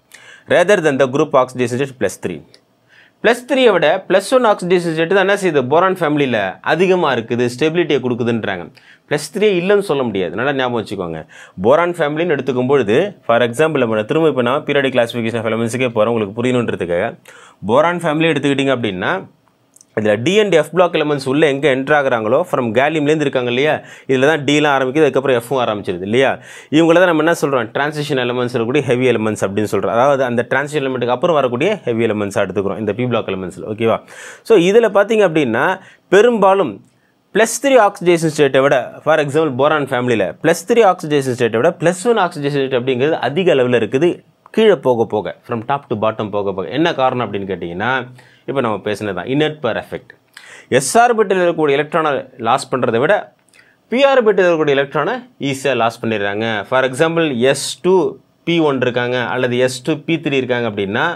rather than the group oxygen state plus three plus த்ரீயை விட plus one oxygen state தான் என்ன செய்யுது boron ஃபேமிலியில் அதிகமாக இருக்குது ஸ்டெபிலிட்டியை கொடுக்குதுன்றாங்க plus three இல்லைன்னு சொல்ல முடியாது நல்லா ஞாபகம் வச்சுக்கோங்க போரான் ஃபேமிலின்னு எடுத்துக்கும் பொழுது ஃபார் எக்ஸாம்பிள் நம்ம திரும்ப இப்போ நான் பீரியடிக் கிளாஸிஃபிகேஷன் ஆஃப் போகிறோம் உங்களுக்கு புரியணுன்றதுக்காக போரான் ஃபேமிலி எடுத்துக்கிட்டிங்க அப்படின்னா இதில் d and f block elements உள்ளே எங்கே என்ட்ரு ஆகிறாங்களோ ஃப்ரம் கேலிம்லேருந்து இருக்காங்க இல்லையா இதில் தான் டீலாம் ஆரம்பிக்குது அதுக்கப்புறம் எஃப்பும் ஆரம்பிச்சிருது இல்லையா இவங்கள தான் நம்ம என்ன சொல்கிறோம் ட்ரான்சிஷன் எலமெண்ட்ஸ் இருக்கக்கூடிய ஹெவி எலமெண்ட்ஸ் அப்படின்னு சொல்கிறோம் அதாவது அந்த ட்ரான்சிஷன் எலமெண்ட்டுக்கு அப்புறம் வரக்கூடிய ஹெவி எலமெண்ட்ஸாக எடுத்துக்கிறோம் இந்த பி பிளாக் எலமெண்ட்ஸில் ஓகேவா ஸோ இதில் பார்த்தீங்க அப்படின்னா பெரும்பாலும் ப்ளஸ் த்ரீ ஆக்சிஜேஷன் ஸ்டேட்டை விட ஃபார் எக்ஸாம்பிள் போரான் ஃபேமிலியில் ப்ளஸ் த்ரீ ஆக்சிஜேஷன் ஸ்டேட்டை விட ப்ளஸ் ஒன் ஆக்சிஜேஷன் ஸ்டேட் அப்படிங்கிறது அதிக அளவில் இருக்குது கீழே போக போக ஃப்ரம் டாப் டு பாட்டம் போக போக என்ன காரணம் அப்படின்னு கேட்டிங்கன்னா இப்போ நம்ம பேசினது தான் இன்னட் பர் எஃபெக்ட் எஸ்ஆர் பெட்டில் இருக்கக்கூடிய எலக்ட்ரானை லாஸ் பண்ணுறதை விட பிஆர் பெட்டில் இருக்கக்கூடிய எலக்ட்ரானை ஈஸியாக லாஸ் பண்ணிடுறாங்க for example s two B one இருக்காங்க அல்லது எஸ் டூ பி த்ரீ இருக்காங்க அப்படின்னா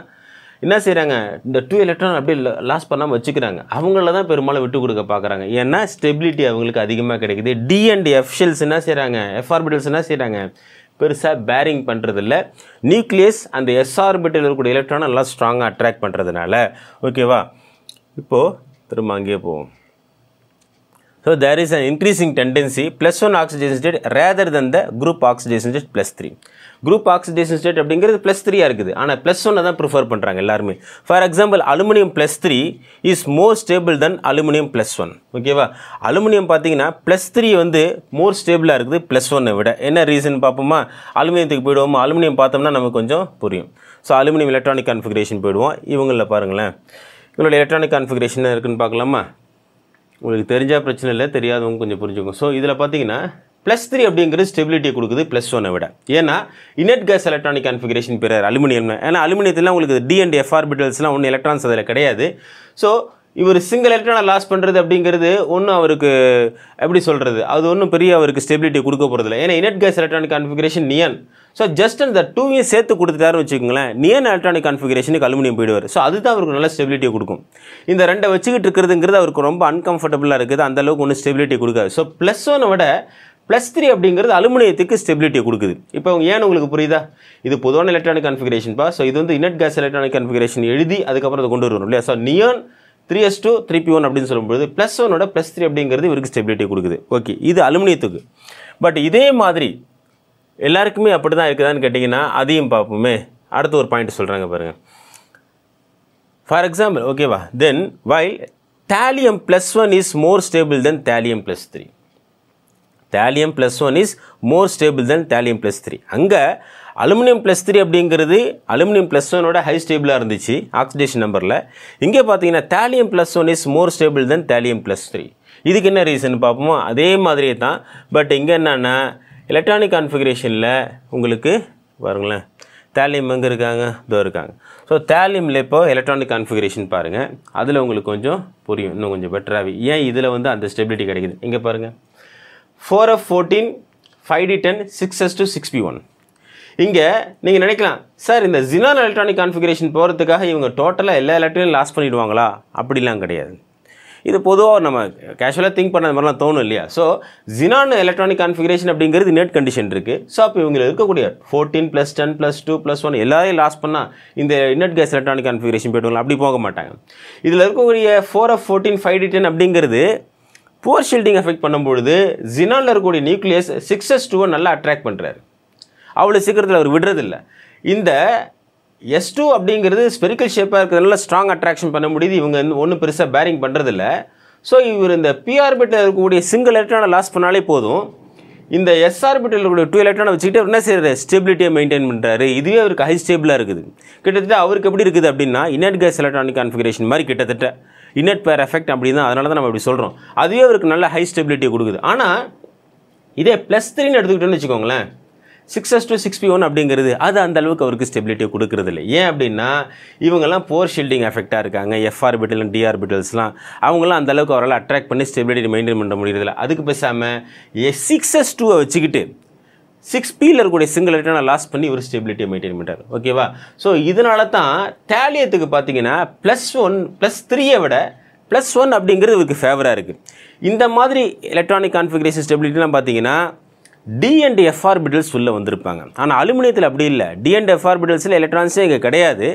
என்ன செய்கிறாங்க இந்த டூ எலக்ட்ரான் அப்படியே லாஸ் பண்ணாமல் வச்சுக்கிறாங்க அவங்கள தான் பெரும்பாலும் விட்டு கொடுக்க பார்க்குறாங்க ஏன்னா ஸ்டெபிலிட்டி அவங்களுக்கு அதிகமாக கிடைக்குது டி அண்ட் எஃப்ஷியல்ஸ் என்ன செய்கிறாங்க எஃப்ஆர்பிட்டல்ஸ் என்ன செய்கிறாங்க பெருசாக பேரிங் பண்ணுறதில்ல நியூக்ளியஸ் அந்த எஸ்ஆர்பிட்டில் இருக்கக்கூடிய எலக்ட்ரானை நல்லா ஸ்ட்ராங்காக அட்ராக்ட் பண்ணுறதுனால ஓகேவா இப்போது திரும்ப அங்கேயே போவோம் So there is an increasing tendency plus 1 oxidation state rather than the group oxidation state plus 3. Group oxidation state அப்படிங்கிறது ப்ளஸ் த்ரீயாக இருக்குது ஆனால் ப்ளஸ் ஒன்னை தான் ப்ரிஃபர் பண்ணுறாங்க எல்லாருமே for example aluminium plus three is more stable than aluminium plus one ஓகேவா aluminium பார்த்தீங்கன்னா ப்ளஸ் த்ரீ வந்து மோர் ஸ்டேபிளாக இருக்குது ப்ளஸ் ஒன்னை விட என்ன ரீசன் பார்ப்போமா அலுமினியத்துக்கு போயிடுவோமா அலுமினியம் பார்த்தோம்னா நமக்கு கொஞ்சம் புரியும் ஸோ அலுமினியம் எலக்ட்ரானிக் கான்ஃபிகரேஷன் போயிடுவோம் இவங்களில் பாருங்களேன் இவங்களோட எலக்ட்ரானிக் கான்ஃபிகரேஷன் இருக்குதுன்னு பார்க்கலாமா உங்களுக்கு தெரிஞ்சால் பிரச்சனை இல்லை தெரியாதவங்க கொஞ்சம் புரிஞ்சுக்கும் ஸோ இதில் பார்த்தீங்கன்னா ப்ளஸ் த்ரீ அப்படிங்கிறது ஸ்டெபிலிட்டி கொடுக்குது ப்ளஸ் ஒன்னை விட ஏன்னா இனட் கேஸ் எலக்ட்ரானிக் கான்ஃபிகரேஷன் பெறார் அலுமினியம் ஏன்னா அலுமினியத்தில் உங்களுக்கு டிஎன்டி எஃப் ஆர்பிட்டல்ஸ்லாம் ஒன்றும் எலக்ட்ரான்ஸ் அதில் கிடையாது ஸோ இவர் சிங்கிள் எலக்ட்ரானை லாஸ் பண்ணுறது அப்படிங்கிறது ஒன்றும் அவருக்கு எப்படி சொல்கிறது அது ஒன்றும் பெரிய அவருக்கு ஸ்டெபிலிட்டி கொடுக்க போகிறதில்ல ஏன்னா inert gas electronic configuration neon so just அந்த டூவையும் சேர்த்து கொடுத்துட்டாரு வச்சுக்கோங்களேன் நியன் எலக்ட்ரானிக் கான்ஃபிகரேஷனுக்கு அலுமினியம் போயிடுவார் ஸோ அதுதான் அவருக்கு நல்ல ஸ்டெபிலிட்டியை கொடுக்கும் இந்த ரெண்டை வச்சுக்கிட்டு இருக்கிறதுங்கிறது அவருக்கு ரொம்ப அன்கம்ஃபர்டபுளாக இருக்குது அந்தளவுக்கு ஒன்றும் ஸ்டெபிலிட்டி கொடுக்காது ஸோ ப்ளஸ் ஒன்னை விட ப்ளஸ் த்ரீ அப்படிங்கிறது அலுமினியத்துக்கு ஸ்டெபிலிட்டி கொடுக்குது இப்போ அவங்க ஏன் உங்களுக்கு புரியுதா இது பொதுவான எலக்ட்ரானிக் கான்ஃபிகரேஷன்ப்பா ஸோ இது வந்து இனட் கேஸ் எலக்ட்ரானிக் கான்ஃபிகரேஷன் எழுதி அதுக்கப்புறம் அதை கொண்டு வருவோம் இல்லையா so neon three S two three p one அப்படின்னு சொல்லும்போது ப்ளஸ் ஒன்னோட ப்ளஸ் த்ரீ அப்படிங்கிறது இவருக்கு ஸ்டெபிலிட்டி கொடுக்குது ஓகே இது அலுமினியத்துக்கு பட் இதே மாதிரி எல்லாருக்குமே அப்படி தான் இருக்குதான்னு கேட்டிங்கன்னா அதையும் பார்ப்போமே அடுத்து ஒரு பாயிண்ட் சொல்கிறாங்க பாருங்கள் ஃபார் எக்ஸாம்பிள் ஓகேவா then while thallium plus one is more stable than thallium plus three thallium plus one is more stable than thallium plus three அங்கே அலுமினியம் ப்ளஸ் த்ரீ அப்படிங்கிறது அலுமினியம் ப்ளஸ் ஒனோட ஹை ஸ்டேபிளாக இருந்துச்சு oxidation நம்பரில் இங்கே பார்த்தீங்கன்னா thallium plus one is more stable than thallium plus three இதுக்கு என்ன ரீசன் பார்ப்போமோ அதே மாதிரியே தான் பட் இங்கே என்னென்னா எலக்ட்ரானிக் கான்ஃபிகரேஷனில் உங்களுக்கு பாருங்களேன் தேலியம் எங்கே இருக்காங்க இதோ இருக்காங்க ஸோ தேலியமில் இப்போ எலக்ட்ரானிக் கான்ஃபிகரேஷன் பாருங்கள் அதில் உங்களுக்கு கொஞ்சம் புரியும் இன்னும் கொஞ்சம் பெட்டராகவே ஏன் இதில் வந்து அந்த ஸ்டெபிலிட்டி கிடைக்குது இங்கே பாருங்கள் four f fourteen five D ten six s two six B one இங்கே நீங்கள் நினைக்கலாம் சார் இந்த ஜினான் எலக்ட்ரானிக் கான்ஃபிகரேஷன் போகிறதுக்காக இவங்க டோட்டலாக எல்லா எலக்ட்ரியும் லாஸ் பண்ணிவிடுவாங்களா அப்படிலாம் கிடையாது இது பொதுவாக நம்ம கேஷுவலாக திங்க் பண்ணது மாதிரிலாம் தோணும் இல்லையா ஸோ ஜினான் எலக்ட்ரானிக் கான்ஃபிகரேஷன் அப்படிங்கிறது நெட் கண்டிஷன் இருக்குது ஸோ அப்போ இவங்க இருக்கக்கூடிய fourteen plus ten plus two plus one எல்லாரையும் லாஸ் பண்ணால் இந்த இன்னட் கேஸ் எலக்ட்ரானிக் கான்ஃபிகரேஷன் போய்ட்டு அப்படி போக மாட்டாங்க இதில் இருக்கக்கூடிய four of fourteen five D ten அப்படிங்கிறது போர் ஷீல்டிங் எஃபெக்ட் பண்ணும்பொழுது ஜினானில் இருக்கக்கூடிய நியூக்ளியஸ் சிக்ஸஸ் டூவை நல்லா அட்ராக்ட் பண்ணுறாரு அவ்வளோ சீக்கிரத்தில் அவர் விடுறதில்ல இந்த எஸ் டூ அப்படிங்கிறது ஸ்பெரிக்கல் ஷேப்பாக இருக்கிறதுனால ஸ்ட்ராங் அட்ராக்ஷன் பண்ண முடியுது இவங்க வந்து ஒன்றும் பெருசாக பேரிங் பண்ணுறதில்ல ஸோ இவர் இந்த பிஆர்பிட்டில் இருக்கக்கூடிய சிங்கிள் எலக்ட்ரானை லாஸ் பண்ணாலே போதும் இந்த எஸ்ஆர்பிட்டில் இருக்கக்கூடிய டூ எலக்ட்ரானை வச்சுக்கிட்டு என்ன செய்கிறாரு ஸ்டெபிலிட்டியை மெயின்டைன் பண்ணுறாரு இதுவே அவருக்கு ஹை ஸ்டேபிளாக இருக்குது கிட்டத்தட்ட அவருக்கு எப்படி இருக்குது அப்படின்னா இனட் கேஸ் எலக்ட்ரானிக் கான்ஃபிகரேஷன் மாதிரி கிட்டத்தட்ட இன்னட் பேர் எஃபெக்ட் அப்படின்னு தான் அதனால தான் நம்ம அப்படி சொல்கிறோம் அதுவே அவருக்கு நல்ல ஹை ஸ்டெபிலிட்டியை கொடுக்குது ஆனால் இதே ப்ளஸ் த்ரீன்னு எடுத்துக்கிட்டோன்னு வச்சுக்கோங்களேன் six S two six B one அப்படிங்கிறது அது அந்த அளவுக்கு அவருக்கு ஸ்டெபிலிட்டி கொடுக்குறது இல்லை ஏன் அப்படின்னா இவங்கெல்லாம் போர் ஷீல்டிங் எஃபெக்டாக இருக்காங்க எஃப்ஆர்பிட்டல் அண்ட் டிஆர்பிட்டல்ஸ்லாம் அவங்களாம் அந்தளவுக்கு அவரால் அட்ராக்ட் பண்ணி ஸ்டெபிலிட்டி மெயின்டைன் பண்ண முடியறதில்ல அதுக்கு பேசாமல் எ சிக்ஸ் எஸ் டூவை வச்சுக்கிட்டு சிக்ஸ் பீல இருக்கக்கூடிய சிங்குலரிட்டி நான் லாஸ் பண்ணி ஒரு ஸ்டெபிலிட்டியை மெயின்டைன் பண்ணுறாரு ஓகேவா ஸோ இதனால தான் டேலியத்துக்கு பார்த்தீங்கன்னா ப்ளஸ் ஒன் ப்ளஸ் த்ரீயை விட ப்ளஸ் ஒன் அப்படிங்கிறது இவருக்கு ஃபேவராக இருக்குது இந்த மாதிரி எலக்ட்ரானிக் கான்ஃபிகரேஷன் ஸ்டெபிலிட்டிலாம் பார்த்தீங்கன்னா டி அண்ட் எஃப்ஆர் பிடல்ஸ் உள்ளே வந்திருப்பாங்க ஆனால் அலுமினியத்தில் அப்படி இல்லை டி அண்ட் எஃப்ஆர் பிடல்ஸில் எலக்ட்ரானிக்ஸே இங்கே கிடையாது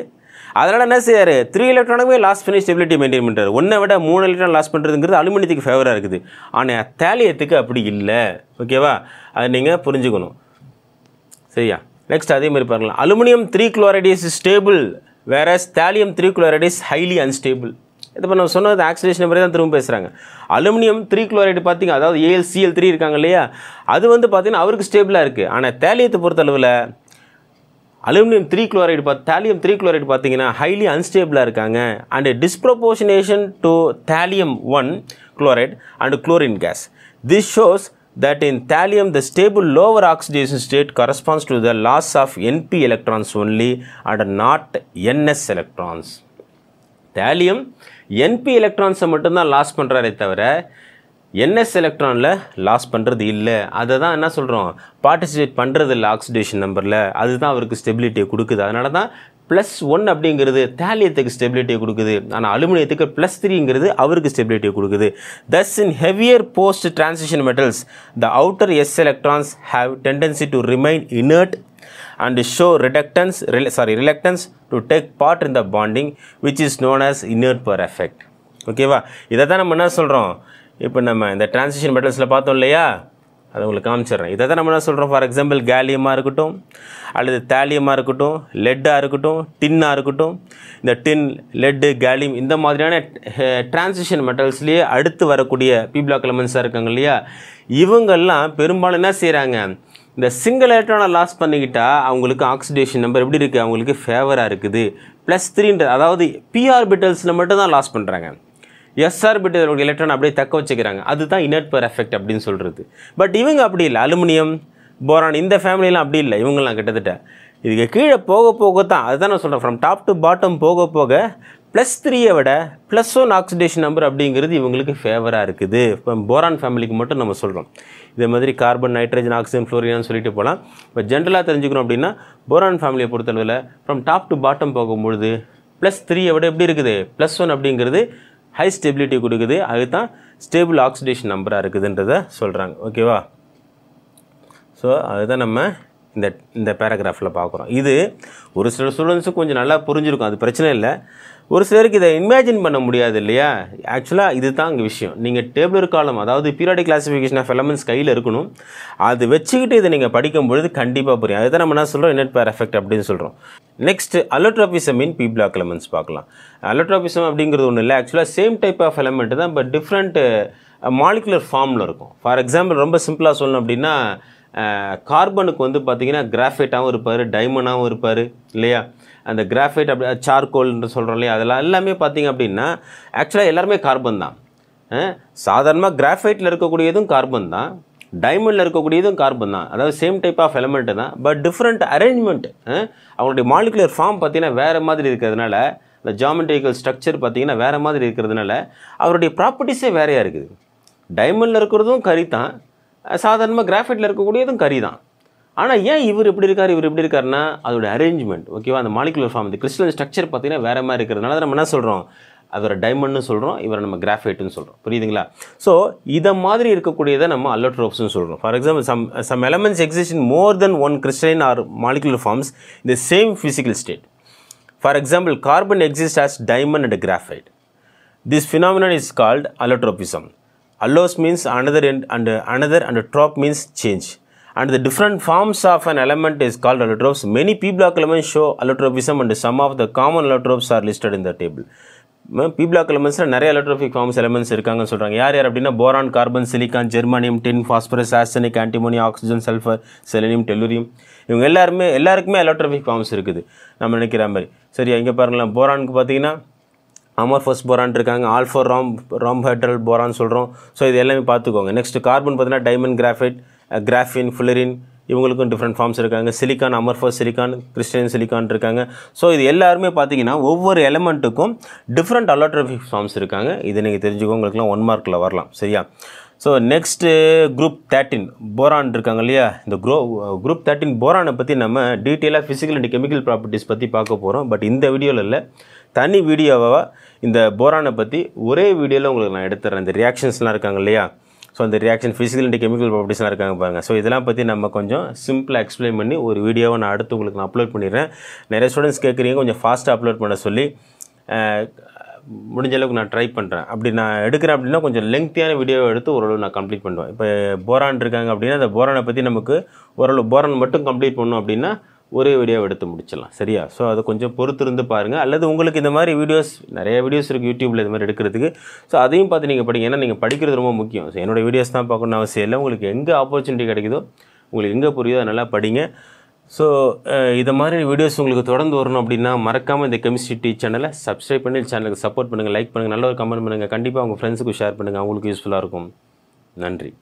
அதனால் என்ன செய்யார் த்ரீ எலக்ட்ரானுமே லாஸ் பண்ணி ஸ்டெபிலிட்டி மெயின்டைன் பண்ணுறாரு ஒன்றை விட மூணு எலக்ட்ரான் லாஸ் பண்ணுறதுங்கிறது அலுமினியத்துக்கு ஃபேவராக இருக்குது ஆனால் தேலியத்துக்கு அப்படி இல்லை ஓகேவா அதை நீங்கள் புரிஞ்சுக்கணும் சரியா நெக்ஸ்ட் அதே மாதிரி பாருங்களா aluminium three chloride is stable வேற thallium three chloride is highly unstable இது இப்போ நம்ம சொன்னது ஆக்சிடேஷன் பற்றி தான் திரும்ப பேசுகிறாங்க அலுமினியம் த்ரீ குளோரைடு பார்த்திங்க அதாவது ஏஎல் சிஎல் த்ரீ இருக்காங்க இல்லையா அது வந்து பார்த்திங்கன்னா அவருக்கு ஸ்டேபிளாக இருக்குது ஆனால் தேலியத்தை பொறுத்தளவில் அலுமினியம் த்ரீ குளோரைடு பார்த்து தேலியம் த்ரீ குளோரைடு பார்த்தீங்கன்னா ஹைலி அன்ஸ்டேபிளாக இருக்காங்க and disproportionation to thallium one chloride and chlorine gas this shows that in thallium the stable lower oxidation state corresponds to the loss of np electrons only and not ns electrons thallium np எலக்ட்ரான்ஸை மட்டும்தான் loss பண்ணுறாரே தவிர NS எலக்ட்ரானில் loss பண்ணுறது இல்லை அதை தான் என்ன சொல்கிறோம் participate பண்ணுறது இல்லை ஆக்சிடேஷன் நம்பரில் அதுதான் அவருக்கு ஸ்டெபிலிட்டியை கொடுக்குது அதனால தான் ப்ளஸ் ஒன் அப்படிங்கிறது தேலியத்துக்கு ஸ்டெபிலிட்டியை கொடுக்குது ஆனால் அலுமினியத்துக்கு ப்ளஸ் த்ரீங்கிறது அவருக்கு ஸ்டெபிலிட்டியை கொடுக்குது thus in heavier post transition metals the outer s electrons have tendency to remain inert and show reluctance, re sorry, reluctance to take part in the bonding which is known as inerper effect. ஓகேவா இதை தான் நம்ம என்ன சொல்கிறோம் இப்போ நம்ம இந்த transition மெட்டல்ஸில் பார்த்தோம் இல்லையா அதை உங்களுக்கு காமிச்சிடுறேன் இதை தான் நம்ம என்ன சொல்கிறோம் ஃபார் எக்ஸாம்பிள் கேலியமாக இருக்கட்டும் அல்லது தேலியமாக இருக்கட்டும் லெட்டாக இருக்கட்டும் டின்னாக இருக்கட்டும் இந்த டின் லெட்டு கேலியம் இந்த மாதிரியான டிரான்சிஷன் மெட்டல்ஸ்லேயே அடுத்து வரக்கூடிய பி பிளாக் எலமெண்ட்ஸாக இருக்காங்க இல்லையா இவங்கெல்லாம் பெரும்பாலும் என்ன செய்கிறாங்க இந்த சிங்கிள் எலக்ட்ரானை லாஸ் பண்ணிக்கிட்டால் அவங்களுக்கு ஆக்சிடேஷன் நம்பர் எப்படி இருக்குது அவங்களுக்கு ஃபேவராக இருக்குது ப்ளஸ் த்ரீன்ற அதாவது பிட்டல்ஸில் மட்டும் தான் லாஸ் பண்ணுறாங்க எஸ்ஆர் பிட்டல் எலக்ட்ரான் அப்படியே தக்க வச்சுக்கிறாங்க அதுதான் இனர்பர் எஃபெக்ட் அப்படின்னு சொல்கிறது பட் இவங்க அப்படி இல்லை அலுமினியம் போரான் இந்த ஃபேமிலியெலாம் அப்படி இல்லை இவங்கெல்லாம் கிட்டத்தட்ட இதுக்கு கீழே போக போக தான் அதுதான் நான் சொல்கிறேன் ஃப்ரம் டாப் டு பாட்டம் போக போக ப்ளஸ் த்ரீயை விட ப்ளஸ் ஒன் ஆக்சிடேஷன் நம்பர் அப்படிங்கிறது இவங்களுக்கு ஃபேவராக இருக்குது இப்போ போரான் ஃபேமிலிக்கு மட்டும் நம்ம சொல்கிறோம் இதே மாதிரி கார்பன் நைட்ரஜன் ஆக்சிஜன் ஃப்ளோரினு சொல்லிட்டு போகலாம் இப்போ ஜென்ரலாக தெரிஞ்சுக்கணும் அப்படின்னா போரான் ஃபேமிலியை பொறுத்தளவில் ஃப்ரம் டாப் டு பாட்டம் போகும்பொழுது ப்ளஸ் த்ரீயை விட எப்படி இருக்குது ப்ளஸ் ஒன் அப்படிங்கிறது ஹை ஸ்டெபிலிட்டி கொடுக்குது அதுதான் ஸ்டேபிள் ஆக்சிடேஷன் நம்பராக இருக்குதுன்றதை சொல்கிறாங்க ஓகேவா ஸோ அதுதான் நம்ம இந்த இந்த பேராகிராஃபில் பார்க்குறோம் இது ஒரு சில ஸ்டூடெண்ட்ஸுக்கு கொஞ்சம் நல்லா புரிஞ்சிருக்கும் அது பிரச்சனை இல்லை ஒரு சிலருக்கு இதை இமேஜின் பண்ண முடியாது இல்லையா ஆக்சுவலாக இது தான் இங்கே விஷயம் நீங்கள் டேபிளர் காலம் அதாவது பீரியாடிக் கிளாஸிஃபிகேஷன் ஆஃப் எலமெண்ட்ஸ் கையில் இருக்கணும் அது வச்சுக்கிட்டு இதை நீங்கள் படிக்கும் பொழுது கண்டிப்பாக புரியும் அதை தான் நம்ம என்ன சொல்கிறோம் இன்னட் பேர் எஃபெக்ட் அப்படின்னு சொல்கிறோம் next allotropism in p block elements பார்க்கலாம் அலோட்ராபிசம் அப்படிங்கிறது ஒன்றும் இல்லை ஆக்சுவலாக சேம் டைப் ஆஃப் எலமெண்ட்டு தான் பட் டிஃப்ரெண்ட்டு மாலிகுலர் ஃபார்மில் இருக்கும் ஃபார் எக்ஸாம்பிள் ரொம்ப சிம்பிளாக சொல்லணும் அப்படின்னா கார்பனுக்கு வந்து பார்த்திங்கன்னா கிராஃபைட்டாகவும் இருப்பார் டைமண்டாகவும் இருப்பார் இல்லையா அந்த கிராஃபைட் அப்படி சார்கோல்ன்ற சொல்கிறோம் இல்லையா அதெல்லாம் எல்லாமே பார்த்திங்க அப்படின்னா ஆக்சுவலாக எல்லாருமே கார்பன் தான் சாதாரணமாக கிராஃபைட்டில் இருக்கக்கூடியதும் கார்பன் தான் டைமண்டில் இருக்கக்கூடியதும் கார்பன் தான் அதாவது சேம் டைப் ஆஃப் எலமெண்ட்டு தான் பட் டிஃப்ரெண்ட் அரேஞ்ச்மெண்ட் அவங்களுடைய மாலிகுலர் ஃபார்ம் பார்த்திங்கன்னா வேறு மாதிரி இருக்கிறதுனால அந்த ஜாமெட்ரிக்கல் ஸ்ட்ரக்சர் பார்த்திங்கன்னா வேறு மாதிரி இருக்கிறதுனால அவருடைய ப்ராப்பர்ட்டிஸே வேறையாக இருக்குது டைமண்டில் இருக்கிறதும் கறி தான் சாதாரணமாக கிராஃபைட்டில் இருக்கக்கூடியதும் கறி தான் ஆனால் ஏன் இவர் எப்படி இருக்கார் இவர் எப்படி இருக்காருன்னா அதோட அரேஞ்ச்மெண்ட் ஓகேவா அந்த மாலிகுலர் ஃபார்ம் இந்த கிறிஸ்டல் ஸ்ட்ரக்சர் பார்த்திங்கன்னா வேறு மாதிரி இருக்கிறதுனால நம்ம என்ன சொல்கிறோம் அதோட டைமண்ட்னு சொல்கிறோம் இவரை நம்ம கிராஃபைட்டுன்னு சொல்கிறோம் புரியுதுங்களா ஸோ இதை மாதிரி இருக்கக்கூடியதை நம்ம அல்லோட்ரோப்ஸ்னு சொல்கிறோம் for example some some elements exist in more than one crystalline or molecular forms in the same physical state for example carbon exist as diamond and graphite this phenomenon is called allotropism allows means another and and another and drop means change. And different forms of an an is is called many people p show elements and some of the common the are allotropes in the table in the table. நிறைய எலக்ட்ரோஃபிக் forms elements இருக்காங்கன்னு சொல்கிறாங்க யார் யார் அப்படின்னா boron carbon silicon germanium tin phosphorus arsenic antimony oxygen sulphur selenium tellurium இவங்க எல்லாருமே எல்லாருக்குமே எலக்ட்ரோஃபிக் forms இருக்குது நம்ம நினைக்கிற மாதிரி சரி இங்கே பாருங்களேன் போரானுக்கு பார்த்தீங்கன்னா அமர்ஃபஸ் போரான் இருக்காங்க ஆல்ஃபோ ராம் ராம் ஹெட்ரல் போரான் சொல்கிறோம் ஸோ இது எல்லாமே பார்த்துக்கோங்க நெக்ஸ்ட் கார்பன் பார்த்தீங்கன்னா டைமண்ட் கிராஃபைட் கிராஃபின் ஃபுலரின் இவங்களுக்கும் டிஃப்ரெண்ட் ஃபார்ம்ஸ் இருக்காங்க silicon amorphous silicon crystalline silicon இருக்காங்க ஸோ இது எல்லாருமே பார்த்தீங்கன்னா ஒவ்வொரு எலமெண்ட்டுக்கும் டிஃப்ரெண்ட் அலோட்ரபிக் ஃபார்ம்ஸ் இருக்காங்க இது நீங்கள் தெரிஞ்சுக்கோ உங்களுக்குலாம் ஒன் மார்க்கில் வரலாம் சரியா so next group thirteen boron இருக்காங்க இல்லையா இந்த குரோ குரூப் தேர்ட்டின் போரானை பற்றி நம்ம டீட்டெயிலாக ஃபிசிக்கல் அண்ட் கெமிக்கல் ப்ராப்பர்ட்டிஸ் பற்றி பார்க்க போகிறோம் பட் இந்த வீடியோவில் இல்லை தனி வீடியோவாக இந்த போரானை பற்றி ஒரே வீடியோவில் உங்களுக்கு நான் எடுத்துறேன் இந்த ரியாக்ஷன்ஸ்லாம் இருக்காங்க இல்லையா ஸோ அந்த ரியாக்ஷன் ஃபிசிக்கல் அண்ட் கெமிக்கல் ப்ராப்பர்ட்டிஸ்லாம் இருக்காங்க பாருங்கள் ஸோ இதெல்லாம் பற்றி நம்ம கொஞ்சம் சிம்பிளாக எக்ஸ்பிளைன் பண்ணி ஒரு வீடியோவை நான் அடுத்து உங்களுக்கு நான் அப்லோட் பண்ணிடுறேன் நிறைய ஸ்டூடெண்ட்ஸ் கேட்குறீங்க கொஞ்சம் ஃபாஸ்ட்டாக அப்லோட் பண்ண சொல்லி முடிஞ்ச அளவுக்கு நான் ட்ரை பண்ணுறேன் அப்படி நான் எடுக்கிறேன் அப்படின்னா கொஞ்சம் லெங்க்த்தியான வீடியோவை எடுத்து ஓரளவு நான் கம்ப்ளீட் பண்ணுவேன் இப்போ போரான் இருக்காங்க அப்படின்னா அந்த போரானை பற்றி நமக்கு ஓரளவு போரான் மட்டும் கம்ப்ளீட் பண்ணோம் அப்படின்னா ஒரே வீடியோ எடுத்து முடிச்சிடலாம் சரியா ஸோ அதை கொஞ்சம் பொறுத்து இருந்து பாருங்கள் அல்லது உங்களுக்கு இந்த மாதிரி வீடியோஸ் நிறைய வீடியோஸ் இருக்குது யூடியூப்பில் இது மாதிரி எடுக்கிறதுக்கு ஸோ அதையும் பார்த்து நீங்கள் படிங்க ஏன்னா நீங்கள் படிக்கிறது ரொம்ப முக்கியம் ஸோ என்னோடய வீடியோஸ் தான் பார்க்கணும்னு அவசியம் இல்லை உங்களுக்கு எங்கே ஆப்பர்ச்சுனிட்டி கிடைக்குதோ உங்களுக்கு எங்கே புரியுதோ நல்லா படிங்க ஸோ இதை மாதிரி வீடியோஸ் உங்களுக்கு தொடர்ந்து வரணும் அப்படின்னா மறக்காமல் இந்த கெமிஸ்ட்ரி டி சேனலை சப்ஸ்கிரைப் பண்ணி சேனலுக்கு சப்போர்ட் பண்ணுங்கள் லைக் பண்ணுங்கள் நல்ல ஒரு கமெண்ட் பண்ணுங்கள் கண்டிப்பாக உங்கள் ஃப்ரெண்ட்ஸுக்கு ஷேர் பண்ணுங்கள் அவங்களுக்கு யூஸ்ஃபுல்லாக இருக்கும் நன்றி